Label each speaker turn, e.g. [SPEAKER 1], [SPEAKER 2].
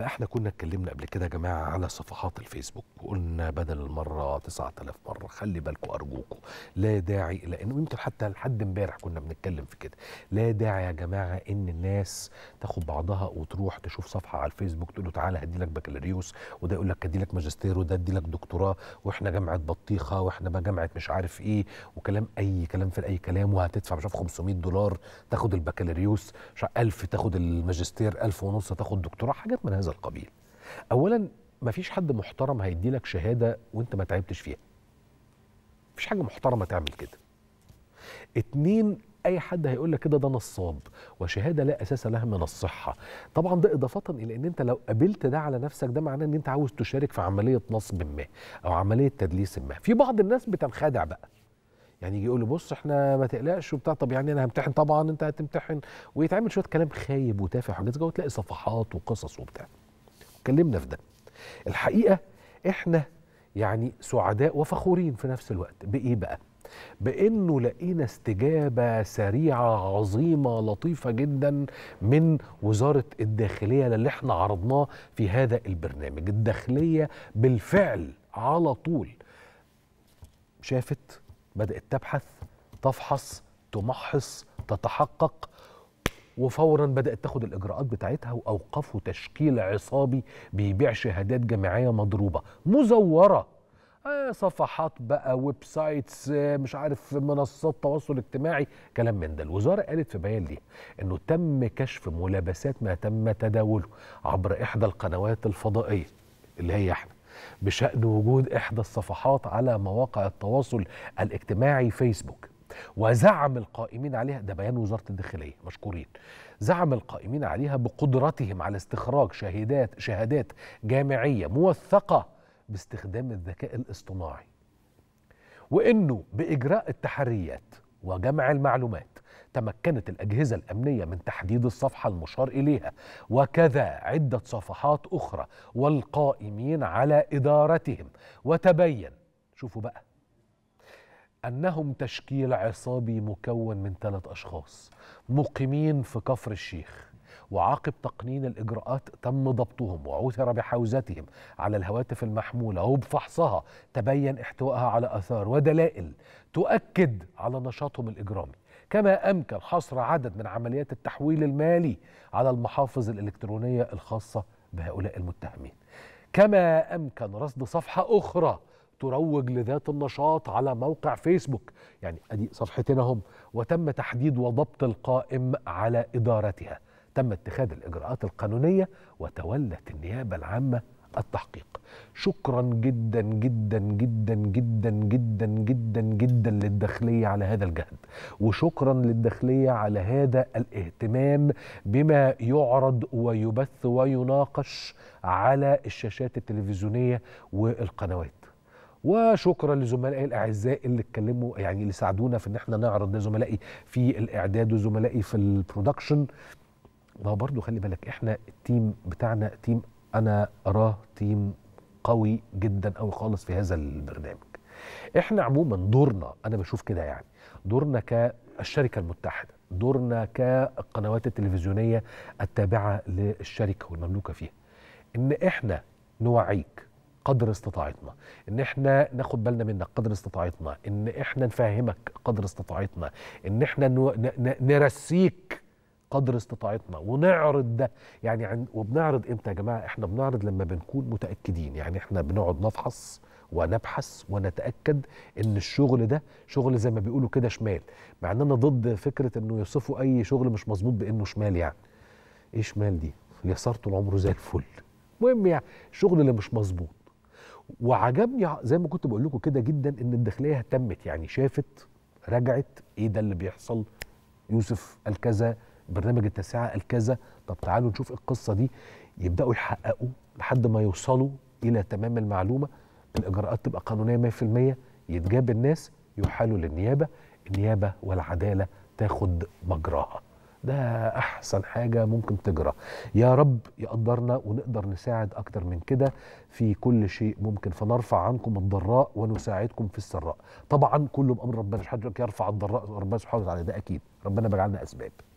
[SPEAKER 1] بقى احنا كنا اتكلمنا قبل كده يا جماعه على صفحات الفيسبوك وقلنا بدل المره 9000 مره خلي بالكم ارجوكم لا داعي الى انه يمكن حتى لحد امبارح كنا بنتكلم في كده لا داعي يا جماعه ان الناس تاخد بعضها وتروح تشوف صفحه على الفيسبوك تقول له تعالى هدي لك بكالوريوس وده يقول لك هدي لك ماجستير وده ادي لك دكتوراه واحنا جامعه بطيخه واحنا ما جامعه مش عارف ايه وكلام اي كلام في اي كلام وهتدفع مش عارف 500 دولار تاخد البكالوريوس 1000 تاخد الماجستير 1000 ونص تاخد دكتوراه حاجات من هذا هذا القبيل اولا مفيش حد محترم هيدي لك شهاده وانت ما تعبتش فيها مفيش حاجه محترمه تعمل كده اتنين اي حد هيقول لك كده ده نصاب وشهاده لا اساس لها من الصحه طبعا ده اضافه الى ان انت لو قابلت ده على نفسك ده معناه ان انت عاوز تشارك في عمليه نصب ما او عمليه تدليس ما في بعض الناس بتنخدع بقى يعني يجي يقول لي بص احنا ما تقلقش وبتاع طب يعني انا همتحن طبعا انت هتمتحن ويتعمل شويه كلام خايب وتافه وحاجات زي كده وتلاقي صفحات وقصص وبتاع اتكلمنا في ده الحقيقه احنا يعني سعداء وفخورين في نفس الوقت بايه بقى بانه لقينا استجابه سريعه عظيمه لطيفه جدا من وزاره الداخليه للي احنا عرضناه في هذا البرنامج الداخليه بالفعل على طول شافت بدات تبحث تفحص تمحص تتحقق وفورا بدات تاخد الاجراءات بتاعتها واوقفوا تشكيل عصابي بيبيع شهادات جامعيه مضروبه مزوره آه صفحات بقى ويب سايتس آه، مش عارف منصات تواصل اجتماعي كلام من ده الوزاره قالت في بيان ليها انه تم كشف ملابسات ما تم تداوله عبر احدى القنوات الفضائيه اللي هي احنا بشان وجود احدى الصفحات على مواقع التواصل الاجتماعي فيسبوك وزعم القائمين عليها ده بيان وزاره الداخليه مشكورين زعم القائمين عليها بقدرتهم على استخراج شهادات شهادات جامعيه موثقه باستخدام الذكاء الاصطناعي وانه باجراء التحريات وجمع المعلومات تمكنت الأجهزة الأمنية من تحديد الصفحة المشار إليها وكذا عدة صفحات أخرى والقائمين على إدارتهم وتبين شوفوا بقى أنهم تشكيل عصابي مكون من ثلاث أشخاص مقيمين في كفر الشيخ وعقب تقنين الإجراءات تم ضبطهم وعثر بحوزتهم على الهواتف المحمولة وبفحصها تبين احتوائها على أثار ودلائل تؤكد على نشاطهم الإجرامي كما أمكن حصر عدد من عمليات التحويل المالي على المحافظ الإلكترونية الخاصة بهؤلاء المتهمين كما أمكن رصد صفحة أخرى تروج لذات النشاط على موقع فيسبوك يعني ادي صفحتين هم وتم تحديد وضبط القائم على ادارتها تم اتخاذ الاجراءات القانونيه وتولت النيابه العامه التحقيق شكرا جدا جدا جدا جدا جدا جدا جدا للداخلية على هذا الجهد وشكرا للداخلية على هذا الاهتمام بما يعرض ويبث ويناقش على الشاشات التلفزيونية والقنوات وشكرا لزملائي الاعزاء اللي اتكلموا يعني اللي ساعدونا في ان احنا نعرض ده زملائي في الاعداد وزملائي في البرودكشن ما هو برضه خلي بالك احنا التيم بتاعنا تيم انا اراه تيم قوي جدا قوي خالص في هذا البرنامج احنا عموما دورنا انا بشوف كده يعني دورنا كالشركه المتحده دورنا كالقنوات التلفزيونيه التابعه للشركه والمملوكه فيها ان احنا نوعيك قدر استطاعتنا ان احنا ناخد بالنا منك قدر استطاعتنا ان احنا نفهمك قدر استطاعتنا ان احنا نرسيك قدر استطاعتنا ونعرض ده يعني عن وبنعرض امتى يا جماعه احنا بنعرض لما بنكون متاكدين يعني احنا بنقعد نفحص ونبحث ونتاكد ان الشغل ده شغل زي ما بيقولوا كده شمال مع ان انا ضد فكره انه يصفوا اي شغل مش مظبوط بانه شمال يعني ايه شمال دي اليسار طول عمره زي الفل المهم يعني الشغل اللي مش مظبوط وعجبني زي ما كنت بقول لكم كده جدا ان الداخليه اهتمت يعني شافت رجعت ايه ده اللي بيحصل يوسف قال كذا برنامج التاسعه قال كذا طب تعالوا نشوف القصه دي يبداوا يحققوا لحد ما يوصلوا الى تمام المعلومه الاجراءات تبقى قانونيه 100% يتجاب الناس يحالوا للنيابه النيابه والعداله تاخد مجراها ده احسن حاجه ممكن تجرى يا رب يقدرنا ونقدر نساعد اكتر من كده في كل شيء ممكن فنرفع عنكم الضراء ونساعدكم في السراء طبعا كله بامر ربنا مش حد يرفع الضراء ربنا سبحانه وتعالى ده اكيد ربنا بيجعلنا اسباب